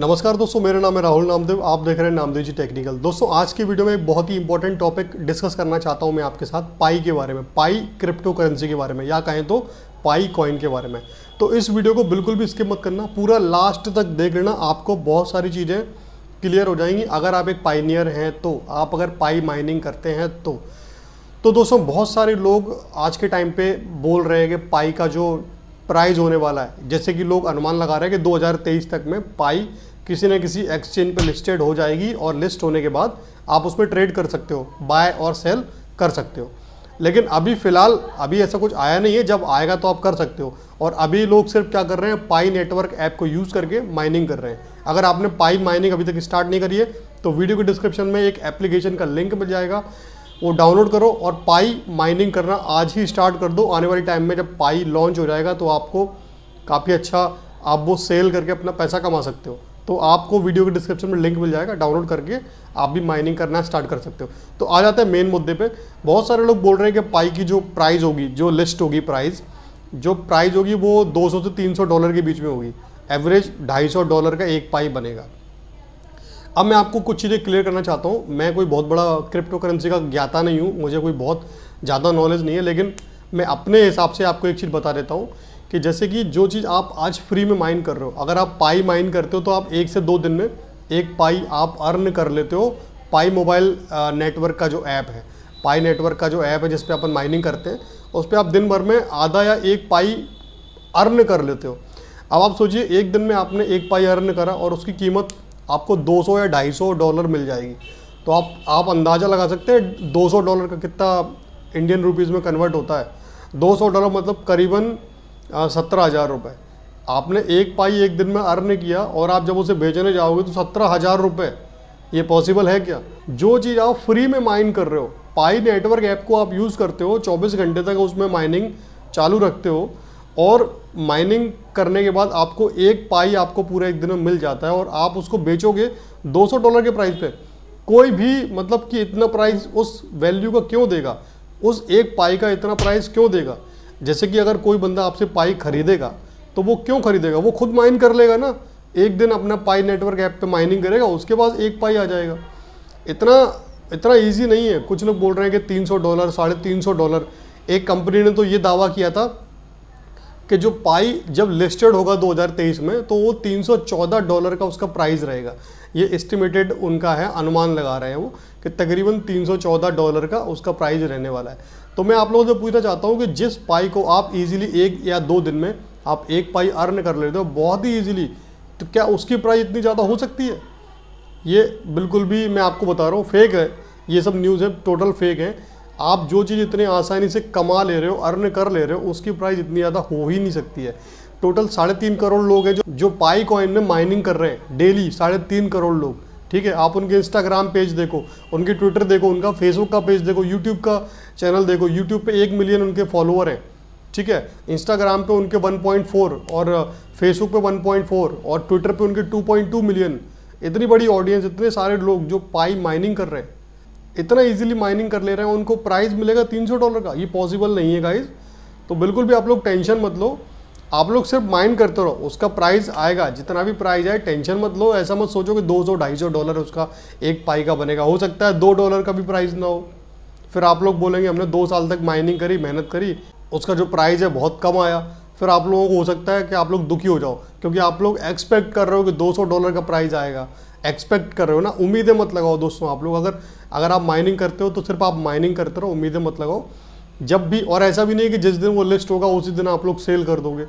नमस्कार दोस्तों मेरा नाम है राहुल नामदेव आप देख रहे हैं नामदेव जी टेक्निकल दोस्तों आज की वीडियो में एक बहुत ही इंपॉर्टेंट टॉपिक डिस्कस करना चाहता हूं मैं आपके साथ पाई के बारे में पाई क्रिप्टो करेंसी के बारे में या कहें तो पाई कॉइन के बारे में तो इस वीडियो को बिल्कुल भी स्किप मत करना पूरा लास्ट तक देख लेना आपको बहुत सारी चीज़ें क्लियर हो जाएंगी अगर आप एक पाइनियर हैं तो आप अगर पाई माइनिंग करते हैं तो तो दोस्तों बहुत सारे लोग आज के टाइम पे बोल रहे हैं कि पाई का जो प्राइस होने वाला है जैसे कि लोग अनुमान लगा रहे हैं कि 2023 तक में पाई किसी न किसी एक्सचेंज पर लिस्टेड हो जाएगी और लिस्ट होने के बाद आप उसमें ट्रेड कर सकते हो बाय और सेल कर सकते हो लेकिन अभी फ़िलहाल अभी ऐसा कुछ आया नहीं है जब आएगा तो आप कर सकते हो और अभी लोग सिर्फ क्या कर रहे हैं पाई नेटवर्क ऐप को यूज़ करके माइनिंग कर रहे हैं अगर आपने पाई माइनिंग अभी तक स्टार्ट नहीं करी है तो वीडियो के डिस्क्रिप्शन में एक एप्लीकेशन का लिंक मिल जाएगा वो डाउनलोड करो और पाई माइनिंग करना आज ही स्टार्ट कर दो आने वाले टाइम में जब पाई लॉन्च हो जाएगा तो आपको काफ़ी अच्छा आप वो सेल करके अपना पैसा कमा सकते हो तो आपको वीडियो के डिस्क्रिप्शन में लिंक मिल जाएगा डाउनलोड करके आप भी माइनिंग करना स्टार्ट कर सकते हो तो आ जाते हैं मेन मुद्दे पे बहुत सारे लोग बोल रहे हैं कि पाई की जो प्राइस होगी जो लिस्ट होगी प्राइस जो प्राइस होगी वो 200 से 300 डॉलर के बीच में होगी एवरेज 250 डॉलर का एक पाई बनेगा अब मैं आपको कुछ चीज़ें क्लियर करना चाहता हूँ मैं कोई बहुत बड़ा क्रिप्टो करेंसी का ज्ञाता नहीं हूँ मुझे कोई बहुत ज़्यादा नॉलेज नहीं है लेकिन मैं अपने हिसाब से आपको एक चीज़ बता देता हूँ कि जैसे कि जो चीज़ आप आज फ्री में माइन कर रहे हो अगर आप पाई माइन करते हो तो आप एक से दो दिन में एक पाई आप अर्न कर लेते हो पाई मोबाइल नेटवर्क का जो ऐप है पाई नेटवर्क का जो ऐप है जिस पर अपन माइनिंग करते हैं उस पर आप दिन भर में आधा या एक पाई अर्न कर लेते हो अब आप सोचिए एक दिन में आपने एक पाई अर्न करा और उसकी कीमत आपको 200 या 250 डॉलर मिल जाएगी तो आप आप अंदाज़ा लगा सकते हैं 200 डॉलर का कितना इंडियन रुपीज़ में कन्वर्ट होता है 200 डॉलर मतलब करीबन सत्रह हज़ार रुपये आपने एक पाई एक दिन में अर्न किया और आप जब उसे बेचने जाओगे तो सत्रह हज़ार रुपये ये पॉसिबल है क्या जो चीज़ आप फ्री में माइन कर रहे हो पाई नेटवर्क ऐप को आप यूज़ करते हो 24 घंटे तक उसमें माइनिंग चालू रखते हो और माइनिंग करने के बाद आपको एक पाई आपको पूरे एक दिन में मिल जाता है और आप उसको बेचोगे 200 डॉलर के प्राइस पे कोई भी मतलब कि इतना प्राइस उस वैल्यू का क्यों देगा उस एक पाई का इतना प्राइस क्यों देगा जैसे कि अगर कोई बंदा आपसे पाई खरीदेगा तो वो क्यों खरीदेगा वो खुद माइन कर लेगा ना एक दिन अपना पाई नेटवर्क ऐप पे माइनिंग करेगा उसके बाद एक पाई आ जाएगा इतना इतना इजी नहीं है कुछ लोग बोल रहे हैं कि 300 डॉलर साढ़े तीन डॉलर एक कंपनी ने तो ये दावा किया था कि जो पाई जब लिस्टेड होगा 2023 में तो वो 314 डॉलर का उसका प्राइस रहेगा ये एस्टिमेटेड उनका है अनुमान लगा रहे हैं वो कि तकरीबन 314 डॉलर का उसका प्राइस रहने वाला है तो मैं आप लोगों से पूछना चाहता हूँ कि जिस पाई को आप इजीली एक या दो दिन में आप एक पाई अर्न कर लेते हो बहुत ही ईजिली तो क्या उसकी प्राइस इतनी ज़्यादा हो सकती है ये बिल्कुल भी मैं आपको बता रहा हूँ फेक है ये सब न्यूज़ है टोटल फेक है आप जो चीज़ इतने आसानी से कमा ले रहे हो अर्न कर ले रहे हो उसकी प्राइस इतनी ज़्यादा हो ही नहीं सकती है टोटल साढ़े तीन करोड़ लोग हैं जो जो पाई कॉइन में माइनिंग कर रहे हैं डेली साढ़े तीन करोड़ लोग ठीक है आप उनके इंस्टाग्राम पेज देखो उनके ट्विटर देखो उनका फेसबुक का पेज देखो यूट्यूब का चैनल देखो यूट्यूब पे एक मिलियन उनके फॉलोअर हैं ठीक है इंस्टाग्राम पे उनके 1.4 और फेसबुक पे 1.4 और ट्विटर पे उनके 2.2 मिलियन इतनी बड़ी ऑडियंस इतने सारे लोग जो पाई माइनिंग कर रहे हैं इतना इजीली माइनिंग कर ले रहे हैं उनको प्राइस मिलेगा 300 डॉलर का ये पॉसिबल नहीं है गाइज तो बिल्कुल भी आप लोग टेंशन मत लो आप लोग सिर्फ माइन करते रहो उसका प्राइस आएगा जितना भी प्राइस आए टेंशन मत लो ऐसा मत सोचो कि 200 सौ डॉलर उसका एक पाई का बनेगा हो सकता है दो डॉलर का भी प्राइस ना हो फिर आप लोग बोलेंगे हमने दो साल तक माइनिंग करी मेहनत करी उसका जो प्राइस है बहुत कम आया फिर आप लोगों को हो सकता है कि आप लोग दुखी हो जाओ क्योंकि आप लोग एक्सपेक्ट कर रहे हो कि सौ डॉलर का प्राइस आएगा एक्सपेक्ट कर रहे हो ना उम्मीदें मत लगाओ दोस्तों आप लोग अगर अगर आप माइनिंग करते हो तो सिर्फ आप माइनिंग करते रहो उम्मीदें मत लगाओ जब भी और ऐसा भी नहीं कि जिस दिन वो लिस्ट होगा उसी दिन आप लोग सेल कर दोगे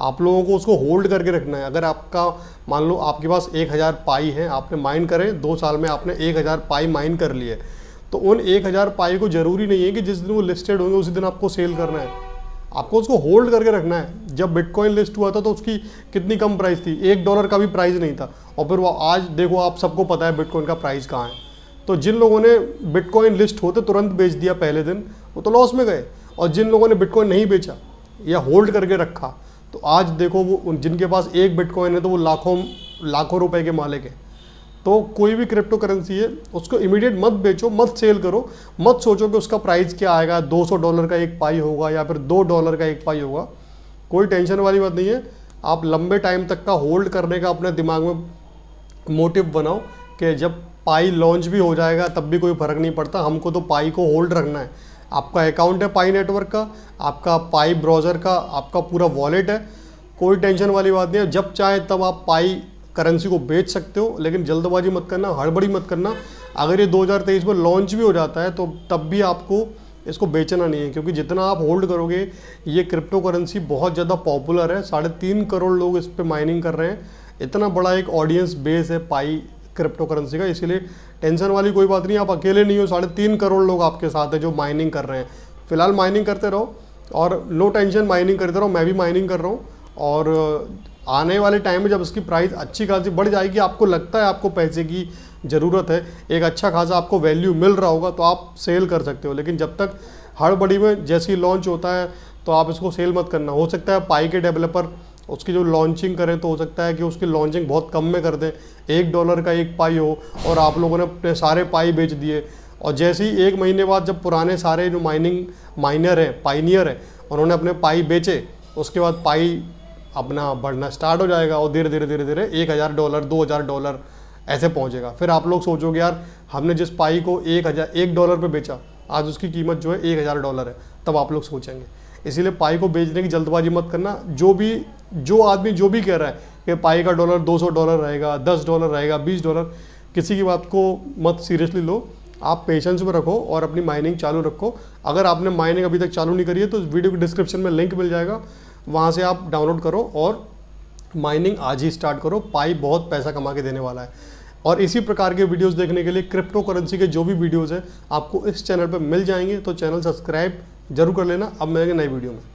आप लोगों को उसको होल्ड करके रखना है अगर आपका मान लो आपके पास एक हज़ार पाई है आपने माइन करें दो साल में आपने एक हज़ार पाई माइन कर लिए तो उन एक हज़ार पाई को ज़रूरी नहीं है कि जिस दिन वो लिस्टेड होंगे उसी दिन आपको सेल करना है आपको उसको होल्ड करके रखना है जब बिटकॉइन लिस्ट हुआ था तो उसकी कितनी कम प्राइस थी एक डॉलर का भी प्राइस नहीं था और फिर वो आज देखो आप सबको पता है बिटकॉइन का प्राइस कहाँ है तो जिन लोगों ने बिटकॉइन लिस्ट होते तुरंत बेच दिया पहले दिन वो तो लॉस में गए और जिन लोगों ने बिटकॉइन नहीं बेचा या होल्ड करके रखा तो आज देखो वो जिनके पास एक बिटकॉइन है तो वो लाखों लाखों रुपए के मालिक है तो कोई भी क्रिप्टो करेंसी है उसको इमीडिएट मत बेचो मत सेल करो मत सोचो कि उसका प्राइस क्या आएगा 200 डॉलर का एक पाई होगा या फिर दो डॉलर का एक पाई होगा कोई टेंशन वाली बात नहीं है आप लंबे टाइम तक का होल्ड करने का अपने दिमाग में मोटिव बनाओ कि जब पाई लॉन्च भी हो जाएगा तब भी कोई फर्क नहीं पड़ता हमको तो पाई को होल्ड रखना है आपका अकाउंट है पाई नेटवर्क का आपका पाई ब्राउज़र का आपका पूरा वॉलेट है कोई टेंशन वाली बात नहीं है जब चाहे तब आप पाई करेंसी को बेच सकते हो लेकिन जल्दबाजी मत करना हड़बड़ी मत करना अगर ये 2023 में लॉन्च भी हो जाता है तो तब भी आपको इसको बेचना नहीं है क्योंकि जितना आप होल्ड करोगे ये क्रिप्टो करेंसी बहुत ज़्यादा पॉपुलर है साढ़े तीन करोड़ लोग इस पर माइनिंग कर रहे हैं इतना बड़ा एक ऑडियंस बेस है पाई क्रिप्टो करेंसी का इसीलिए टेंशन वाली कोई बात नहीं आप अकेले नहीं हो साढ़े तीन करोड़ लोग आपके साथ हैं जो माइनिंग कर रहे हैं फिलहाल माइनिंग करते रहो और लो टेंशन माइनिंग करते रहो मैं भी माइनिंग कर रहा हूँ और आने वाले टाइम में जब इसकी प्राइस अच्छी खासी बढ़ जाएगी आपको लगता है आपको पैसे की ज़रूरत है एक अच्छा खासा आपको वैल्यू मिल रहा होगा तो आप सेल कर सकते हो लेकिन जब तक हड़बड़ी में जैसे ही लॉन्च होता है तो आप इसको सेल मत करना हो सकता है पाई के डेवलपर उसकी जो लॉन्चिंग करें तो हो सकता है कि उसकी लॉन्चिंग बहुत कम में कर दें एक डॉलर का एक पाई हो और आप लोगों ने अपने सारे पाई बेच दिए और जैसे ही एक महीने बाद जब पुराने सारे जो माइनिंग माइनर हैं पाइनियर हैं उन्होंने अपने पाई बेचे उसके बाद पाई अपना बढ़ना स्टार्ट हो जाएगा और धीरे धीरे धीरे धीरे एक हज़ार डॉलर दो हज़ार डॉलर ऐसे पहुंचेगा फिर आप लोग सोचोगे यार हमने जिस पाई को एक हज़ार एक डॉलर पे बेचा आज उसकी कीमत जो है एक हज़ार डॉलर है तब आप लोग सोचेंगे इसीलिए पाई को बेचने की जल्दबाजी मत करना जो भी जो आदमी जो भी कह रहा है कि पाई का डॉलर 200 डॉलर रहेगा 10 डॉलर रहेगा 20 डॉलर किसी की बात को मत सीरियसली लो आप पेशेंस में रखो और अपनी माइनिंग चालू रखो अगर आपने माइनिंग अभी तक चालू नहीं करी है तो वीडियो के डिस्क्रिप्शन में लिंक मिल जाएगा वहाँ से आप डाउनलोड करो और माइनिंग आज ही स्टार्ट करो पाई बहुत पैसा कमा के देने वाला है और इसी प्रकार के वीडियोस देखने के लिए क्रिप्टो करेंसी के जो भी वीडियोस हैं आपको इस चैनल पर मिल जाएंगे तो चैनल सब्सक्राइब जरूर कर लेना अब मिलेंगे नई वीडियो में